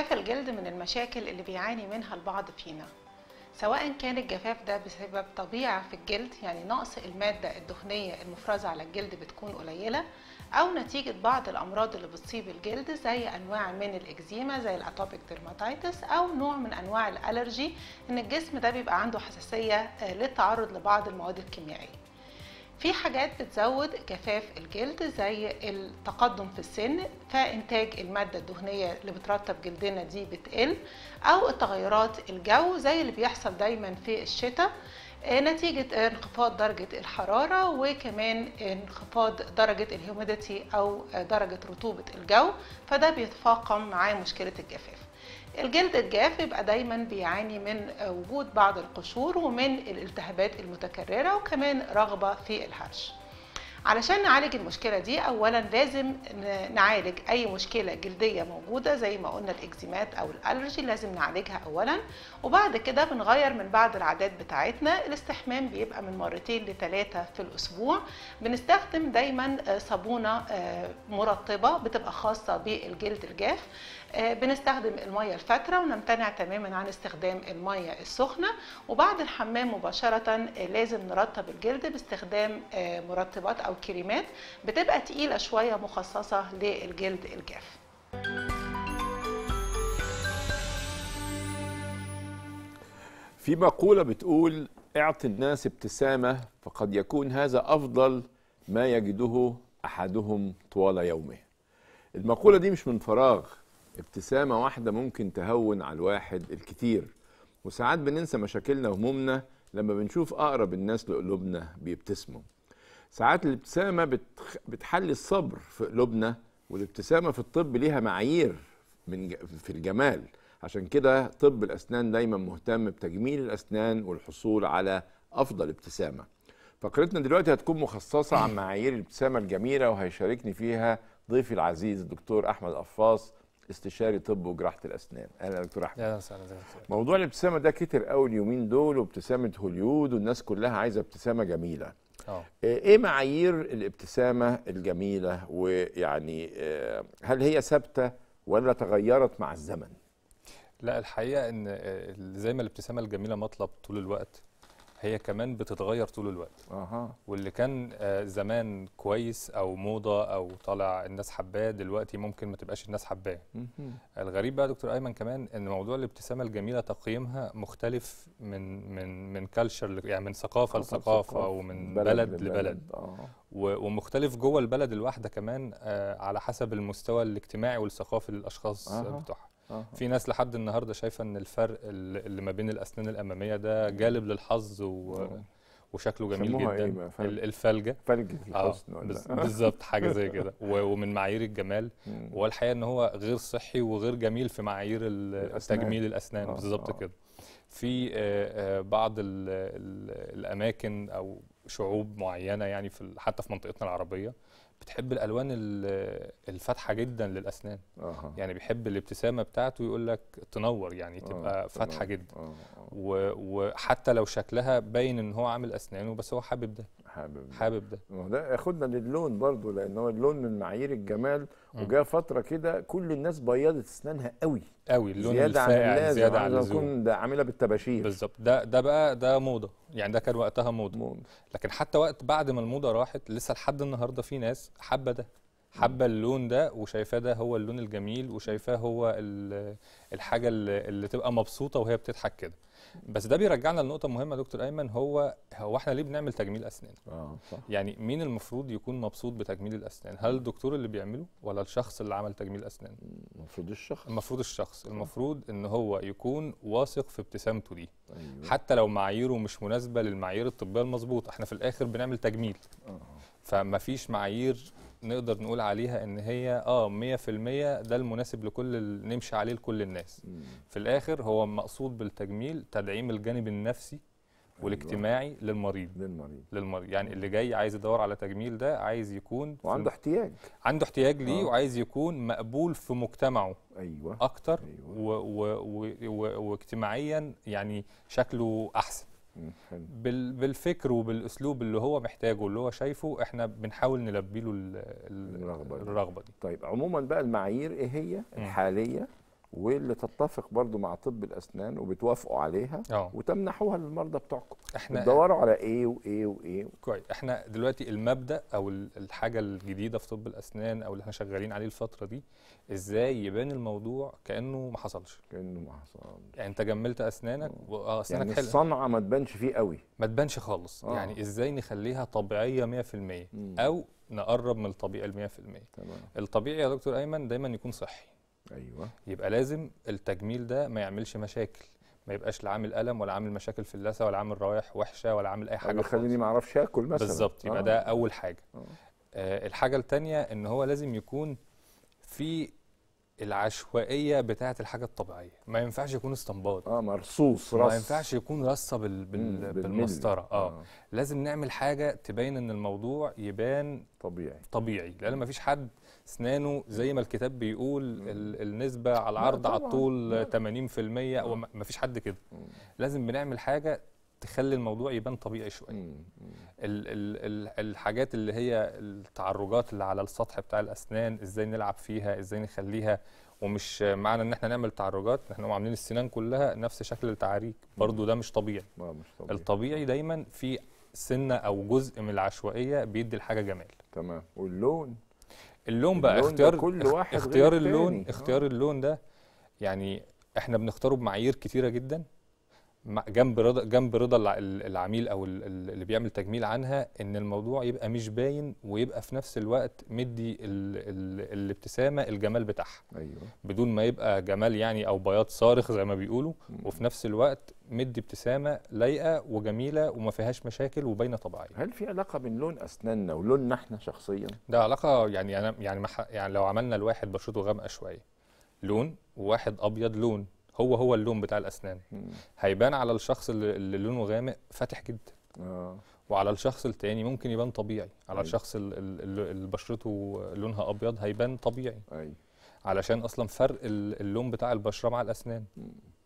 جفاف الجلد من المشاكل اللي بيعاني منها البعض فينا سواء كان الجفاف ده بسبب طبيعة في الجلد يعني نقص المادة الدهنية المفرزة على الجلد بتكون قليلة أو نتيجة بعض الأمراض اللي بتصيب الجلد زي أنواع من الإكزيما زي الأتوبيك ديرماتيتس أو نوع من أنواع الألرجي إن الجسم ده بيبقى عنده حساسية آه، للتعرض لبعض المواد الكيميائية في حاجات بتزود جفاف الجلد زي التقدم في السن فإنتاج المادة الدهنية اللي بترطب جلدنا دي بتقل أو التغيرات الجو زي اللي بيحصل دايما في الشتاء آه، نتيجة انخفاض درجة الحرارة وكمان انخفاض درجة الهوميديتي أو درجة رطوبة الجو فده بيتفاقم مع مشكلة الجفاف الجلد الجاف يبقى دايما بيعاني من وجود بعض القشور ومن الالتهابات المتكررة وكمان رغبة في الهرش علشان نعالج المشكلة دي أولا لازم نعالج أي مشكلة جلدية موجودة زي ما قلنا الإكزيمات أو الألرجي لازم نعالجها أولا وبعد كده بنغير من بعض العادات بتاعتنا الاستحمام بيبقى من مرتين لثلاثة في الأسبوع بنستخدم دايما آه، صابونة آه، مرطبة بتبقى خاصة بالجلد الجاف آه، بنستخدم المية الفترة ونمتنع تماما عن استخدام المية السخنة وبعد الحمام مباشرة لازم نرطب الجلد باستخدام مرطبات أو الكريمات بتبقى تقيله شويه مخصصه للجلد الجاف في مقوله بتقول اعط الناس ابتسامه فقد يكون هذا افضل ما يجده احدهم طوال يومه المقوله دي مش من فراغ ابتسامه واحده ممكن تهون على الواحد الكثير وساعات بننسى مشاكلنا وهمومنا لما بنشوف اقرب الناس لقلوبنا بيبتسموا ساعات الابتسامه بتخ... بتحلي الصبر في قلوبنا والابتسامه في الطب ليها معايير من ج... في الجمال عشان كده طب الاسنان دايما مهتم بتجميل الاسنان والحصول على افضل ابتسامه فقرتنا دلوقتي هتكون مخصصه عن معايير الابتسامه الجميله وهيشاركني فيها ضيفي العزيز الدكتور احمد قفاص استشاري طب وجراحه الاسنان اهلا يا دكتور احمد اهلا وسهلا موضوع الابتسامه ده كتر قوي اليومين دول وابتسامه هوليود والناس كلها عايزه ابتسامه جميله أوه. آه، ايه معايير الابتسامه الجميله ويعني آه، هل هي ثابته ولا تغيرت مع الزمن لا الحقيقه ان آه، زي ما الابتسامه الجميله مطلب طول الوقت هي كمان بتتغير طول الوقت أه. واللي كان آه، زمان كويس او موضه او طالع الناس حباه دلوقتي ممكن ما تبقاش الناس حباه الغريب بقى دكتور ايمن كمان ان موضوع الابتسامه الجميله تقييمها مختلف من من من كلتشر يعني من ثقافه لثقافه ومن بلد, بلد لبلد, لبلد. آه. ومختلف جوه البلد الواحده كمان آه، على حسب المستوى الاجتماعي والثقافي للاشخاص أه. بتوعها في ناس لحد النهارده شايفه ان الفرق اللي ما بين الاسنان الاماميه ده جالب للحظ و... وشكله جميل جدا إيه الفلجه فلجه آه، الحسن آه بالظبط حاجه زي كده ومن معايير الجمال والحقيقه ان هو غير صحي وغير جميل في معايير تجميل الاسنان آه، بالظبط آه. كده في آه بعض الاماكن او شعوب معينه يعني في حتى في منطقتنا العربيه بتحب الالوان الفاتحه جدا للاسنان أه. يعني بيحب الابتسامه بتاعته يقول لك تنور يعني تبقى أه. فاتحه جدا أه. أه. وحتى لو شكلها باين ان هو عامل اسنانه بس هو حابب ده حابب حابب ده ما ده ياخدنا للون برضه لان هو اللون من معايير الجمال وجاء فتره كده كل الناس بيضت اسنانها قوي قوي اللون زياده الفاقع عن اللازم زياده عن اللازم تكون ده عاملها بالطباشير بالظبط ده ده بقى ده موضه يعني ده كان وقتها موضه, موضة. لكن حتى وقت بعد ما الموضه راحت لسه لحد النهارده في ناس حابه ده حابه اللون ده وشايفاه ده هو اللون الجميل وشايفاه هو الحاجه اللي تبقى مبسوطه وهي بتضحك كده بس ده بيرجعنا لنقطه مهمه دكتور ايمن هو هو احنا ليه بنعمل تجميل اسنان اه صح. يعني مين المفروض يكون مبسوط بتجميل الاسنان هل الدكتور اللي بيعمله ولا الشخص اللي عمل تجميل اسنان المفروض الشخص المفروض الشخص آه. المفروض ان هو يكون واثق في ابتسامته دي أيوة. حتى لو معاييره مش مناسبه للمعايير الطبيه المظبوطه احنا في الاخر بنعمل تجميل آه. فما فيش معايير نقدر نقول عليها ان هي اه 100% ده المناسب لكل نمشي عليه لكل الناس مم. في الاخر هو مقصود بالتجميل تدعيم الجانب النفسي أيوة. والاجتماعي أيوة. للمريض للمريض للمريض يعني اللي جاي عايز يدور على تجميل ده عايز يكون وعنده احتياج عنده احتياج ليه آه. وعايز يكون مقبول في مجتمعه ايوه اكتر أيوة. واجتماعيا يعني شكله احسن بالفكر وبالاسلوب اللي هو محتاجه اللي هو شايفه احنا بنحاول نلبي له الرغبه دي. طيب عموما بقى المعايير ايه هي الحاليه واللي تتفق برضو مع طب الاسنان وبتوافقوا عليها أوه. وتمنحوها للمرضى بتوعكم احنا بتدوروا على ايه وايه وايه كويس احنا دلوقتي المبدا او الحاجه الجديده في طب الاسنان او اللي احنا شغالين عليه الفتره دي ازاي يبان الموضوع كانه ما حصلش كانه ما حصلش يعني انت جملت اسنانك آه. واسنانك يعني حلوه الصنعه ما تبانش فيه قوي ما تبانش خالص أوه. يعني ازاي نخليها طبيعيه 100% مم. او نقرب من الطبيعي ال 100% تمام الطبيعي يا دكتور ايمن دايما يكون صحي ايوه يبقى لازم التجميل ده ما يعملش مشاكل ما يبقاش لا عامل الم ولا عامل مشاكل في اللثه ولا عامل روايح وحشه ولا عامل اي حاجه خالص خليني ما اعرفش اكل مثلا بالظبط يبقى آه. ده اول حاجه آه. آه الحاجه الثانيه ان هو لازم يكون في العشوائيه بتاعه الحاجه الطبيعيه ما ينفعش يكون استنباط اه مرصوص رص ما ينفعش يكون رصه بال... بال... بالمسطره آه. اه لازم نعمل حاجه تبين ان الموضوع يبان طبيعي طبيعي لان ما فيش حد اسنانه زي ما الكتاب بيقول النسبه على العرض على الطول 80% او ما فيش حد كده لازم بنعمل حاجه تخلي الموضوع يبان طبيعي شويه الحاجات اللي هي التعرجات اللي على السطح بتاع الاسنان ازاي نلعب فيها ازاي نخليها ومش معنى ان احنا نعمل تعرجات احنا نقوم عاملين السنان كلها نفس شكل التعريج برضو ده مش طبيعي مش طبيعي الطبيعي دايما في سنه او جزء من العشوائيه بيدي الحاجه جمال تمام واللون اللون بقى اللون اختيار كل واحد اختيار اللون اختيار آه. اللون ده يعني احنا بنختاره بمعايير كتيره جدا جنب رضا جنب رضا العميل او اللي بيعمل تجميل عنها ان الموضوع يبقى مش باين ويبقى في نفس الوقت مدي الـ الـ الابتسامه الجمال بتاعها ايوه بدون ما يبقى جمال يعني او بياض صارخ زي ما بيقولوا وفي نفس الوقت مدي ابتسامه لايقه وجميله وما فيهاش مشاكل وباينه طبيعيه هل في علاقه بين لون اسناننا ولوننا احنا شخصيا ده علاقه يعني انا يعني يعني لو عملنا الواحد بشرته غامقه شويه لون وواحد ابيض لون هو هو اللون بتاع الاسنان هيبان على الشخص اللي لونه غامق فاتح جدا آه. وعلى الشخص التاني ممكن يبان طبيعي على أي. أيوه. الشخص اللي بشرته لونها ابيض هيبان طبيعي أي. أيوه. علشان اصلا فرق اللون بتاع البشره مع الاسنان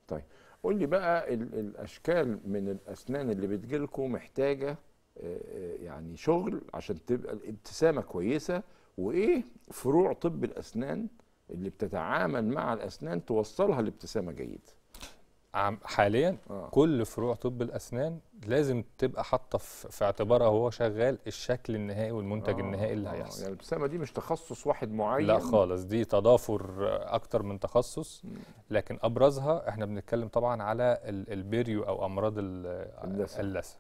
طيب قول لي بقى الاشكال من الاسنان اللي بتجيلكم محتاجه آه، آه، يعني شغل عشان تبقى الابتسامه كويسه وايه فروع طب الاسنان اللي بتتعامل مع الاسنان توصلها لابتسامه جيده حاليا آه. كل فروع طب الاسنان لازم تبقى حاطه في اعتبارها وهو شغال الشكل النهائي والمنتج آه. النهائي اللي هيحصل يعني الابتسامه دي مش تخصص واحد معين لا خالص دي تضافر اكتر من تخصص لكن ابرزها احنا بنتكلم طبعا على البيريو او امراض اللثه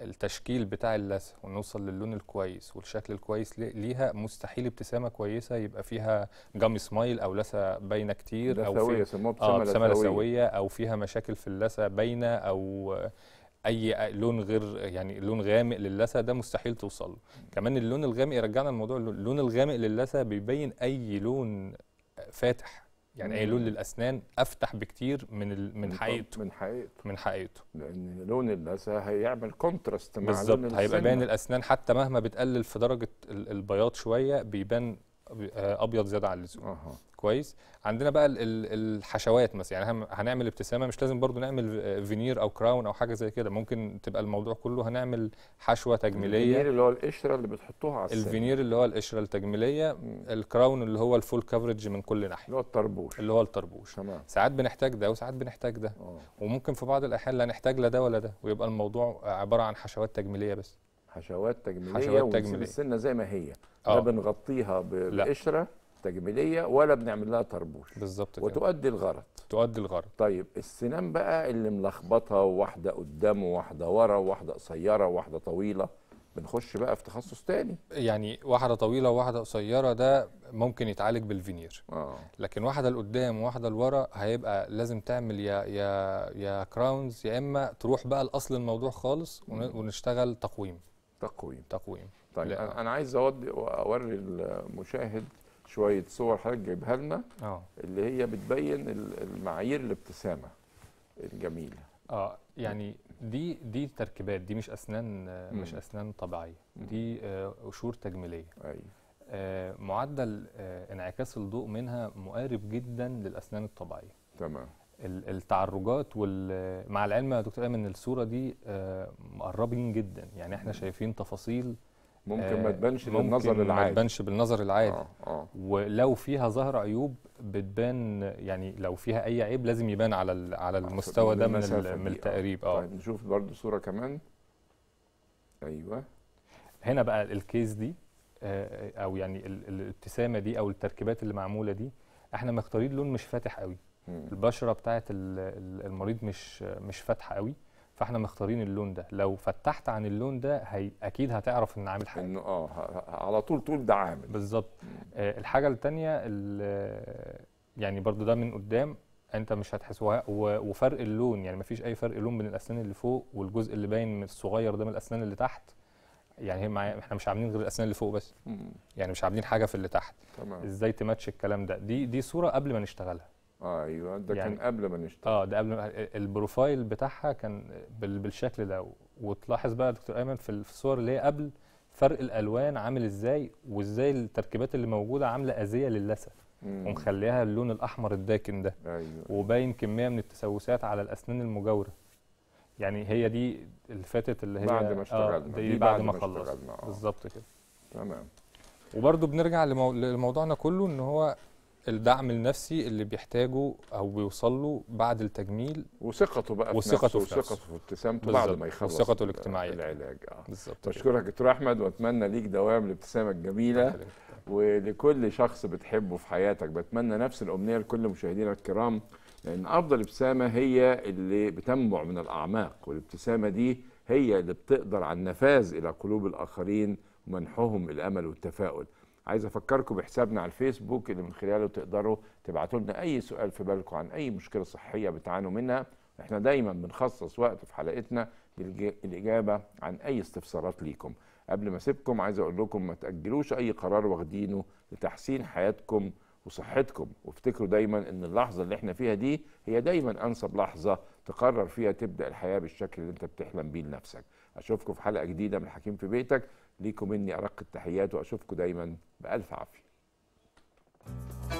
التشكيل بتاع اللثه ونوصل للون الكويس والشكل الكويس ليها مستحيل ابتسامه كويسه يبقى فيها جام سمايل او لثه باينه كتير او فيها ابتسامه آه، لثويه او فيها مشاكل في اللثه باينه او اي لون غير يعني لون غامق للثه ده مستحيل توصل له كمان اللون الغامق رجعنا لموضوع اللون الغامق للثه بيبين اي لون فاتح يعني اي لون للاسنان افتح بكتير من ال... من حقيقته من حقيقته من حقيقته لان لون اللثه هيعمل كونتراست مع لون بالظبط هيبقى باين الاسنان حتى مهما بتقلل في درجه البياض شويه بيبان آه، ابيض زياده عن اللزوم أه. كويس عندنا بقى الحشوات مثلا يعني هنعمل ابتسامه مش لازم برضو نعمل فينير آه، او كراون او حاجه زي كده ممكن تبقى الموضوع كله هنعمل حشوه تجميليه الفينير اللي هو القشره اللي بتحطوها على السنة. الفينير اللي هو القشره التجميليه الكراون اللي هو الفول كفرج من كل ناحيه اللي هو الطربوش اللي هو الطربوش تمام ساعات بنحتاج ده وساعات بنحتاج ده أوه. وممكن في بعض الاحيان لا نحتاج لا ده ولا ده ويبقى الموضوع عباره عن حشوات تجميليه بس حشوات تجميليه حشوات تجميليه السنه زي ما هي أوه. لا بنغطيها بقشره تجميليه ولا بنعمل لها طربوش بالظبط كده وتؤدي الغرض تؤدي الغرض طيب السنان بقى اللي ملخبطه واحده قدام وواحده ورا وواحده قصيره وواحده طويله بنخش بقى في تخصص تاني يعني واحده طويله وواحده قصيره ده ممكن يتعالج بالفينير آه. لكن واحده لقدام وواحده لورا هيبقى لازم تعمل يا يا يا كراونز يا اما تروح بقى لاصل الموضوع خالص ونشتغل تقويم تقويم تقويم طيب لا. انا عايز اوري المشاهد شويه صور حضرتك جايبها لنا اه اللي هي بتبين المعايير الابتسامه الجميله اه يعني دي دي تركيبات دي مش اسنان مم. مش اسنان طبيعيه دي آه قشور تجميليه ايوه آه معدل آه انعكاس الضوء منها مقارب جدا للاسنان الطبيعيه تمام التعرجات وال... مع العلم يا دكتور ايمن الصوره دي آه، مقربين جدا يعني احنا شايفين تفاصيل ممكن آه، ما تبانش بالنظر العادي ممكن ما تبانش بالنظر العادي آه آه. ولو فيها ظهر عيوب بتبان يعني لو فيها اي عيب لازم يبان على على المستوى ده من, من آه. التقريب اه طيب نشوف برده صوره كمان ايوه هنا بقى الكيس دي او يعني الابتسامه دي او التركيبات اللي معموله دي احنا مختارين لون مش فاتح قوي البشره بتاعه المريض مش مش فاتحه قوي فاحنا مختارين اللون ده لو فتحت عن اللون ده هي اكيد هتعرف ان عامل حاجه انه اه على طول تقول ده عامل بالظبط آه الحاجه الثانيه يعني برضو ده من قدام انت مش هتحسوها وفرق اللون يعني مفيش اي فرق لون بين الاسنان اللي فوق والجزء اللي باين من الصغير ده من الاسنان اللي تحت يعني هي احنا مش عاملين غير الاسنان اللي فوق بس يعني مش عاملين حاجه في اللي تحت تمام. ازاي تماتش الكلام ده دي دي صوره قبل ما نشتغلها اه ايوه ده يعني كان قبل ما نشتغل اه ده قبل ما البروفايل بتاعها كان بالشكل ده وتلاحظ بقى يا دكتور ايمن في الصور اللي هي قبل فرق الالوان عامل ازاي وازاي التركيبات اللي موجوده عامله اذيه للثه ومخليها اللون الاحمر الداكن ده أيوة. وباين كميه من التسوسات على الاسنان المجاوره يعني هي دي اللي فاتت اللي هي بعد ما آه، اشتغلنا آه دي, دي بعد, بعد ما خلصنا آه. بالظبط كده تمام وبرده بنرجع لمو... لموضوعنا كله ان هو الدعم النفسي اللي بيحتاجه او بيوصل له بعد التجميل وثقته بقى وثقته في نفسه وثقته في ابتسامته بعد ما يخلص وثقته الاجتماعيه العلاج آه. بالظبط بشكرك دكتور احمد واتمنى ليك دوام الابتسامه الجميله ولكل شخص بتحبه في حياتك بتمنى نفس الامنيه لكل مشاهدينا الكرام لان افضل ابتسامه هي اللي بتنبع من الاعماق والابتسامه دي هي اللي بتقدر على النفاذ الى قلوب الاخرين ومنحهم الامل والتفاؤل عايز افكركم بحسابنا على الفيسبوك اللي من خلاله تقدروا تبعتوا لنا اي سؤال في بالكم عن اي مشكله صحيه بتعانوا منها احنا دايما بنخصص وقت في حلقتنا للاجابه عن اي استفسارات ليكم قبل ما اسيبكم عايز اقول لكم ما تاجلوش اي قرار واخدينه لتحسين حياتكم وصحتكم وافتكروا دايما ان اللحظه اللي احنا فيها دي هي دايما انسب لحظه تقرر فيها تبدا الحياه بالشكل اللي انت بتحلم بيه لنفسك اشوفكم في حلقه جديده من حكيم في بيتك ليكم مني ارق التحيات واشوفكم دايما بالف عافيه